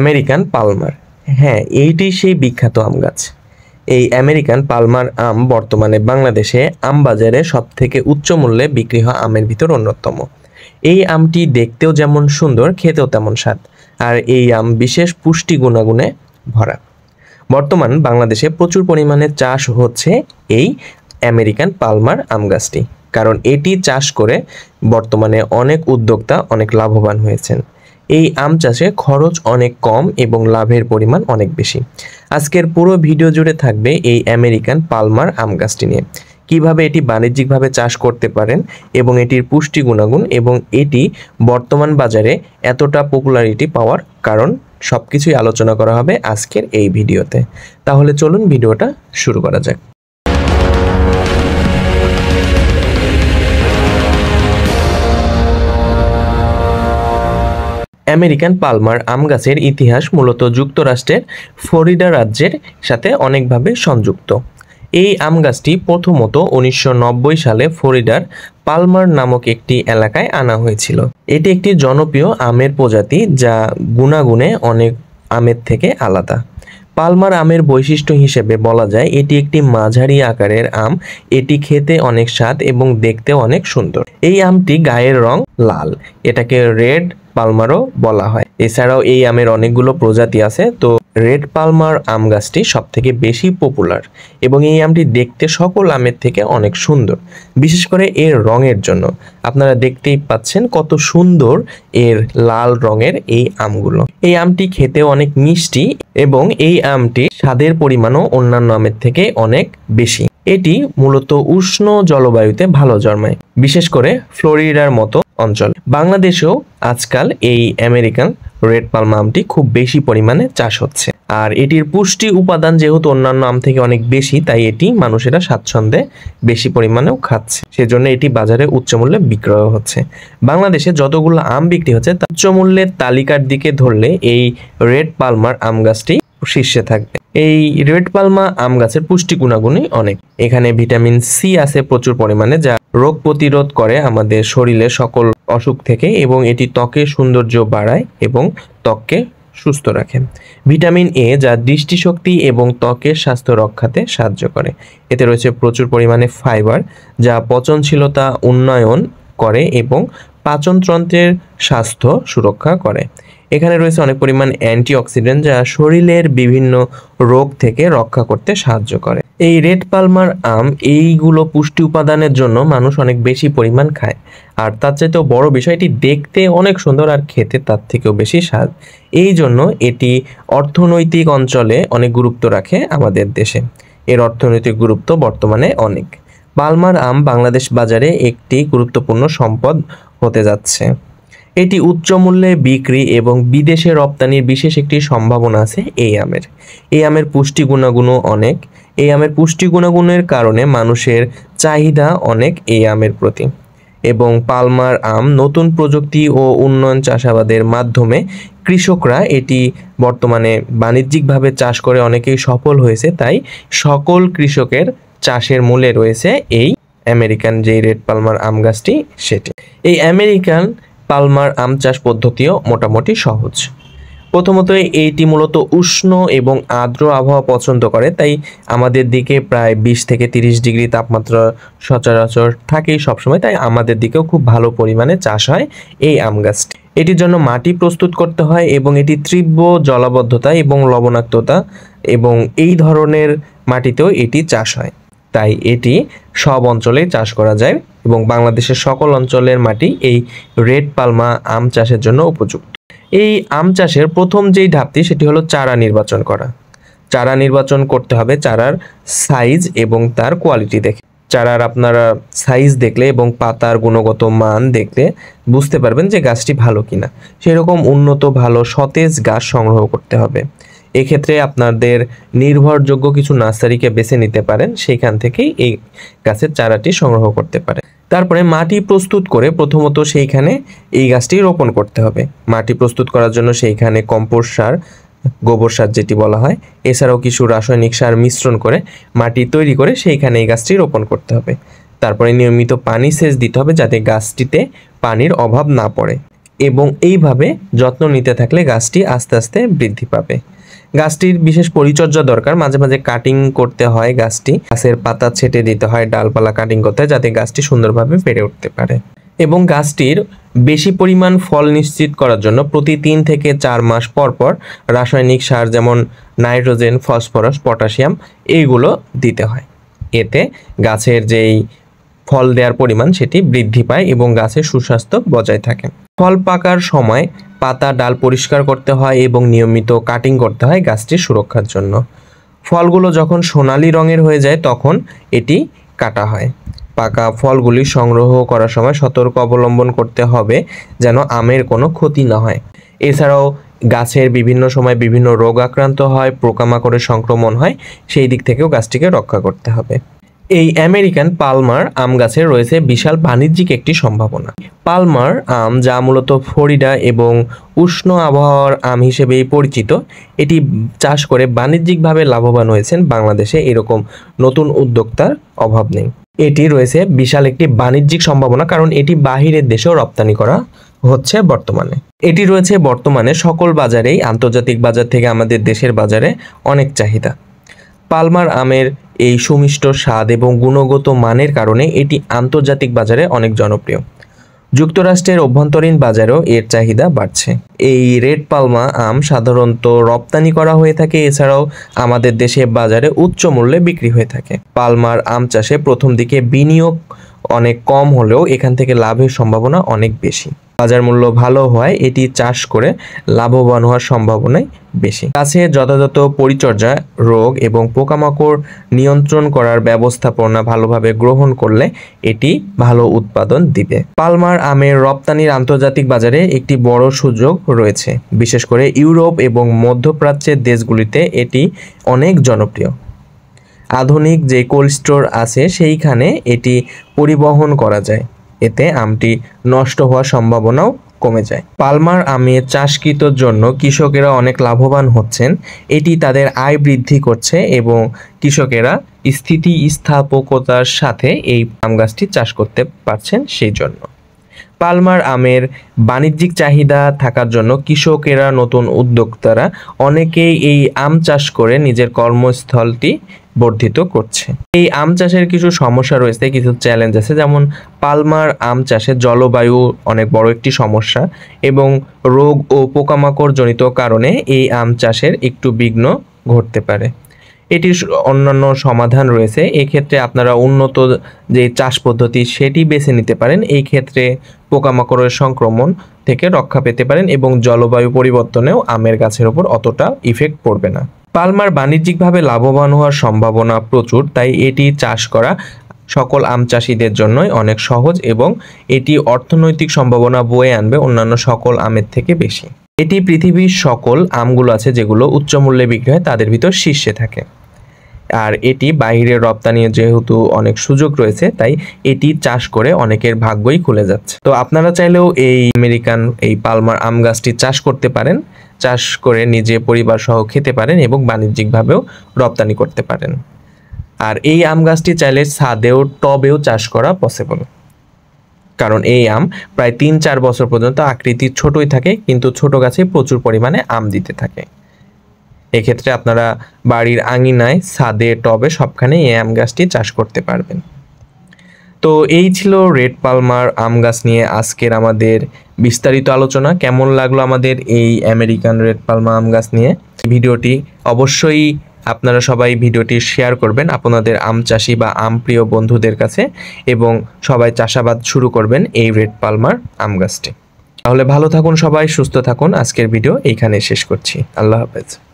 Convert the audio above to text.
American Palmer হ্যাঁ এইটি সেই বিখ্যাত আম গাছ এই আমেরিকান পালমার আম বর্তমানে বাংলাদেশে আম বাজারে থেকে উচ্চ মূল্যে বিক্রি হওয়া আমের ভিতর অন্যতম এই আমটি দেখতেও যেমন সুন্দর খেতেও তেমন স্বাদ আর এই আম বিশেষ পুষ্টি গুণাগুণে ভরা বর্তমান বাংলাদেশে প্রচুর পরিমাণে চাষ হচ্ছে এই আমেরিকান পালমার আম গাছটি কারণ এটি চাষ করে বর্তমানে অনেক উদ্যোক্তা অনেক লাভবান হয়েছেন এই আম চাষে খরচ অনেক কম এবং লাভের পরিমাণ অনেক বেশি আজকের পুরো ভিডিও জুড়ে থাকবে এই আমেরিকান পালমার আম গাছটি নিয়ে কিভাবে এটি বাণিজ্যিকভাবে চাষ করতে পারেন এবং এটির পুষ্টি গুণাগুণ এবং এটি বর্তমান বাজারে এতটা পপুলারিটি পাওয়ার কারণ সবকিছুই আলোচনা করা হবে আজকের এই ভিডিওতে তাহলে চলুন ভিডিওটা শুরু করা যাক আমেরিকান পালমার আম গাছের ইতিহাস মূলত যুক্তরাষ্ট্রের ফ্লোরিডা রাজ্যের সাথে অনেকভাবে সংযুক্ত এই আম গাছটি প্রথমত উনিশশো সালে ফ্লোরিডার পালমার নামক একটি এলাকায় আনা হয়েছিল এটি একটি জনপ্রিয় আমের প্রজাতি যা গুণাগুণে অনেক আমের থেকে আলাদা পালমার আমের বৈশিষ্ট্য হিসেবে বলা যায় এটি একটি মাঝারি আকারের আম এটি খেতে অনেক স্বাদ এবং দেখতে অনেক সুন্দর এই আমটি গায়ের রং লাল এটাকে রেড পালমারও বলা হয় এছাড়াও এই আমের অনেকগুলো প্রজাতি আছে তো রেড পালমার আম গাছটি সব থেকে বেশি পপুলার এবং এই আমটি দেখতে সকল আমের থেকে অনেক সুন্দর বিশেষ করে এর রঙের জন্য আপনারা দেখতেই পাচ্ছেন কত সুন্দর এর লাল রঙের এই আমগুলো এই আমটি খেতে অনেক মিষ্টি এবং এই আমটি স্বাদের পরিমাণও অন্যান্য আমের থেকে অনেক বেশি এটি মূলত উষ্ণ জলবায়ুতে ভালো জন্মায় বিশেষ করে ফ্লোরিডার মতো অঞ্চল বাংলাদেশেও আজকাল এই আমেরিকান রেড পাল্ম আমটি খুব বেশি পরিমাণে চাষ হচ্ছে আর এটির পুষ্টি উপাদান যেহেতু অন্যান্য আম থেকে অনেক বেশি তাই এটি মানুষেরা স্বাচ্ছন্দ্যে বেশি পরিমাণেও খাচ্ছে সেজন্য এটি বাজারে উচ্চমূল্যে বিক্রয় হচ্ছে বাংলাদেশে যতগুলো আম বিক্রি হচ্ছে উচ্চমূল্যের তালিকার দিকে ধরলে এই রেড পালমার আম গাছটি শীর্ষে থাকবে এই রেড পালমা আম গাছের পুষ্টি গুণাগুণই অনেক এখানে ভিটামিন সি আছে প্রচুর পরিমাণে যা রোগ প্রতিরোধ করে আমাদের শরীরে সকল অসুখ থেকে এবং এটি ত্বকে সৌন্দর্য বাড়ায় এবং ত্বককে সুস্থ রাখে ভিটামিন এ যা দৃষ্টিশক্তি এবং ত্বকের স্বাস্থ্য রক্ষাতে সাহায্য করে এতে রয়েছে প্রচুর পরিমাণে ফাইবার যা পচনশীলতা উন্নয়ন করে এবং পাচনতন্ত্রের স্বাস্থ্য সুরক্ষা করে এখানে রয়েছে অনেক পরিমাণ অ্যান্টিঅক্সিডেন্ট যা শরীরের বিভিন্ন রোগ থেকে রক্ষা করতে সাহায্য করে এই রেড পালমার আম এইগুলো পুষ্টি উপাদানের জন্য মানুষ অনেক বেশি পরিমাণ খায় আর তার চাইতেও বড় বিষয়টি দেখতে অনেক সুন্দর আর খেতে তার থেকেও বেশি স্বাদ এই জন্য এটি অর্থনৈতিক অঞ্চলে অনেক গুরুত্ব রাখে আমাদের দেশে এর অর্থনৈতিক গুরুত্ব বর্তমানে অনেক পালমার আম বাংলাদেশ বাজারে একটি গুরুত্বপূর্ণ সম্পদ হতে যাচ্ছে এটি উচ্চ মূল্যে বিক্রি এবং বিদেশে রপ্তানির বিশেষ একটি সম্ভাবনা আছে এই আমের এই আমের পুষ্টি গুণাগুণও অনেক এই আমের পুষ্টি গুণাগুণের কারণে মানুষের চাহিদা অনেক এই আমের প্রতি এবং পালমার আম নতুন প্রযুক্তি ও উন্নয়ন চাষাবাদের মাধ্যমে কৃষকরা এটি বর্তমানে বাণিজ্যিকভাবে চাষ করে অনেকেই সফল হয়েছে তাই সকল কৃষকের চাষের মূলে রয়েছে এই আমেরিকান যেই রেড পালমার আম গাছটি সেটি এই আমেরিকান পালমার আম চাষ পদ্ধতিও মোটামুটি সহজ প্রথমত এইটি মূলত উষ্ণ এবং আর্দ্র আবহাওয়া পছন্দ করে তাই আমাদের দিকে প্রায় বিশ থেকে তিরিশ ডিগ্রি তাপমাত্রা সচরাচর থাকেই সবসময় তাই আমাদের দিকেও খুব ভালো পরিমাণে চাষ হয় এই আম গাছটি এটির জন্য মাটি প্রস্তুত করতে হয় এবং এটি তীব্র জলাবদ্ধতা এবং লবণাক্ততা এবং এই ধরনের মাটিতেও এটি চাষ হয় তাই এটি সব অঞ্চলেই চাষ করা যায় এবং বাংলাদেশের সকল অঞ্চলের মাটি এই রেড পালমা আম চাষের জন্য উপযুক্ত এই আম চাষের প্রথম যেই ধাপটি সেটি হলো চারা নির্বাচন করা চারা নির্বাচন করতে হবে চারার সাইজ এবং তার কোয়ালিটি দেখে চারার আপনারা সাইজ দেখলে এবং পাতার গুণগত মান দেখলে বুঝতে পারবেন যে গাছটি ভালো কিনা সেরকম উন্নত ভালো সতেজ গাছ সংগ্রহ করতে হবে এক্ষেত্রে আপনাদের নির্ভরযোগ্য কিছু নার্সারিকে বেছে নিতে পারেন সেইখান থেকেই এই গাছের চারাটি সংগ্রহ করতে পারেন তারপরে মাটি প্রস্তুত করে প্রথমত সেইখানে এই গাছটি রোপণ করতে হবে মাটি প্রস্তুত করার জন্য সেইখানে কম্পোস্ট সার গোবর সার যেটি বলা হয় এছাড়াও কিছু রাসায়নিক সার মিশ্রণ করে মাটি তৈরি করে সেইখানে এই গাছটি রোপণ করতে হবে তারপরে নিয়মিত পানি সেচ দিতে হবে যাতে গাছটিতে পানির অভাব না পড়ে এবং এইভাবে যত্ন নিতে থাকলে গাছটি আস্তে আস্তে বৃদ্ধি পাবে গাছটির বিশেষ পরিচর্যা দরকার মাঝে মাঝে কাটিং করতে হয় গাছটি গাছের পাতা ছেটে দিতে হয় ডালপালা কাটিং করতে হয় যাতে গাছটি সুন্দরভাবে বেড়ে উঠতে পারে এবং গাছটির বেশি পরিমাণ ফল নিশ্চিত করার জন্য প্রতি তিন থেকে চার মাস পর পর রাসায়নিক সার যেমন নাইট্রোজেন ফসফরাস পটাশিয়াম এইগুলো দিতে হয় এতে গাছের যেই ফল দেওয়ার পরিমাণ সেটি বৃদ্ধি পায় এবং গাছের সুস্বাস্থ্য বজায় থাকে ফল পাকার সময় পাতা ডাল পরিষ্কার করতে হয় এবং নিয়মিত কাটিং করতে হয় গাছটির সুরক্ষার জন্য ফলগুলো যখন সোনালি রঙের হয়ে যায় তখন এটি কাটা হয় পাকা ফলগুলি সংগ্রহ করার সময় সতর্ক অবলম্বন করতে হবে যেন আমের কোনো ক্ষতি না হয় এছাড়াও গাছের বিভিন্ন সময় বিভিন্ন রোগ আক্রান্ত হয় পোকামাকড়ের সংক্রমণ হয় সেই দিক থেকেও গাছটিকে রক্ষা করতে হবে এই আমেরিকান পালমার আম গাছে রয়েছে বিশাল বাণিজ্যিক একটি সম্ভাবনা পালমার আম যা মূলত ফরিডা এবং উষ্ণ আবহাওয়ার আম হিসেবেই পরিচিত এটি চাষ করে বাণিজ্যিকভাবে লাভবান হয়েছেন বাংলাদেশে এরকম নতুন উদ্যোক্তার অভাব নেই এটি রয়েছে বিশাল একটি বাণিজ্যিক সম্ভাবনা কারণ এটি বাহিরের দেশেও রপ্তানি করা হচ্ছে বর্তমানে এটি রয়েছে বর্তমানে সকল বাজারেই আন্তর্জাতিক বাজার থেকে আমাদের দেশের বাজারে অনেক চাহিদা পালমার আমের এই সুমিষ্ট স্বাদ এবং গুণগত মানের কারণে এটি আন্তর্জাতিক বাজারে অনেক জনপ্রিয় যুক্তরাষ্ট্রের অভ্যন্তরীণ বাজারেও এর চাহিদা বাড়ছে এই রেড পালমা আম সাধারণত রপ্তানি করা হয়ে থাকে এছাড়াও আমাদের দেশে বাজারে উচ্চ মূল্যে বিক্রি হয়ে থাকে পালমার আম চাষে প্রথম দিকে বিনিয়োগ অনেক কম হলেও এখান থেকে লাভের সম্ভাবনা অনেক বেশি বাজার মূল্য ভালো হয় এটি চাষ করে লাভবান হওয়ার সম্ভাবনাই বেশি গাছে যথাযথ পরিচর্যা রোগ এবং পোকামাকড় নিয়ন্ত্রণ করার ব্যবস্থাপনা ভালোভাবে গ্রহণ করলে এটি ভালো উৎপাদন দিবে পালমার আমের রপ্তানির আন্তর্জাতিক বাজারে একটি বড় সুযোগ রয়েছে বিশেষ করে ইউরোপ এবং মধ্যপ্রাচ্যের দেশগুলিতে এটি অনেক জনপ্রিয় আধুনিক যে কোল্ড স্টোর আছে সেইখানে এটি পরিবহন করা যায় এতে আমটি নষ্ট হওয়ার সম্ভাবনাও কমে যায় পালমার আমের চাষকৃতর জন্য কৃষকেরা অনেক লাভবান হচ্ছেন এটি তাদের আয় বৃদ্ধি করছে এবং কৃষকেরা স্থিতিস্থাপকতার সাথে এই আম গাছটি চাষ করতে পারছেন সেই জন্য পালমার আমের বাণিজ্যিক চাহিদা থাকার জন্য কৃষকেরা নতুন উদ্যোক্তারা অনেকেই এই আম চাষ করে নিজের কর্মস্থলটি বর্ধিত করছে এই আম চাষের কিছু সমস্যা রয়েছে কিছু চ্যালেঞ্জ আছে যেমন পালমার আম চাষে জলবায়ু অনেক বড় একটি সমস্যা এবং রোগ ও পোকামাকড় জনিত কারণে এই আম চাষের একটু বিঘ্ন ঘটতে পারে এটির অন্যান্য সমাধান রয়েছে এক্ষেত্রে আপনারা উন্নত যে চাষ পদ্ধতি সেটি বেছে নিতে পারেন এই ক্ষেত্রে পোকামাকড়ের সংক্রমণ থেকে রক্ষা পেতে পারেন এবং জলবায়ু পরিবর্তনেও আমের গাছের ওপর অতটা ইফেক্ট পড়বে না পালমার বাণিজ্যিকভাবে লাভবান হওয়ার সম্ভাবনা প্রচুর তাই এটি চাষ করা সকল আম চাষিদের জন্যই অনেক সহজ এবং এটি অর্থনৈতিক সম্ভাবনা বয়ে আনবে অন্যান্য সকল আমের থেকে বেশি এটি পৃথিবীর সকল আমগুলো আছে যেগুলো উচ্চ মূল্যে বিক্রি হয় তাদের ভিতর শীর্ষে থাকে আর এটি বাইরে রপ্তানির যেহেতু অনেক সুযোগ রয়েছে তাই এটি চাষ করে অনেকের ভাগ্যই খুলে যাচ্ছে তো আপনারা চাইলেও এই আমেরিকান এই পালমার আম গাছটি চাষ করতে পারেন চাষ করে নিজে পরিবার সহ খেতে পারেন এবং বাণিজ্যিকভাবেও রপ্তানি করতে পারেন আর এই আম গাছটি চাইলে ছাদেও টবেও চাষ করা পসিবল কারণ এই আম প্রায় তিন চার বছর পর্যন্ত আকৃতি ছোটই থাকে কিন্তু ছোট গাছে প্রচুর পরিমাণে আম দিতে থাকে এক্ষেত্রে আপনারা বাড়ির আঙিনায় ছাদে টবে সবখানে এই আম গাছটি চাষ করতে পারবেন তো এই ছিল রেড পালমার আম গাছ নিয়ে আজকের আমাদের বিস্তারিত আলোচনা কেমন লাগলো আমাদের এই আমেরিকান রেড পালমা আম গাছ নিয়ে ভিডিওটি অবশ্যই আপনারা সবাই ভিডিওটি শেয়ার করবেন আপনাদের আম চাষি বা আম প্রিয় বন্ধুদের কাছে এবং সবাই চাষাবাদ শুরু করবেন এই রেড পালমার আম গাছটি তাহলে ভালো থাকুন সবাই সুস্থ থাকুন আজকের ভিডিও এইখানে শেষ করছি আল্লাহ হাফেজ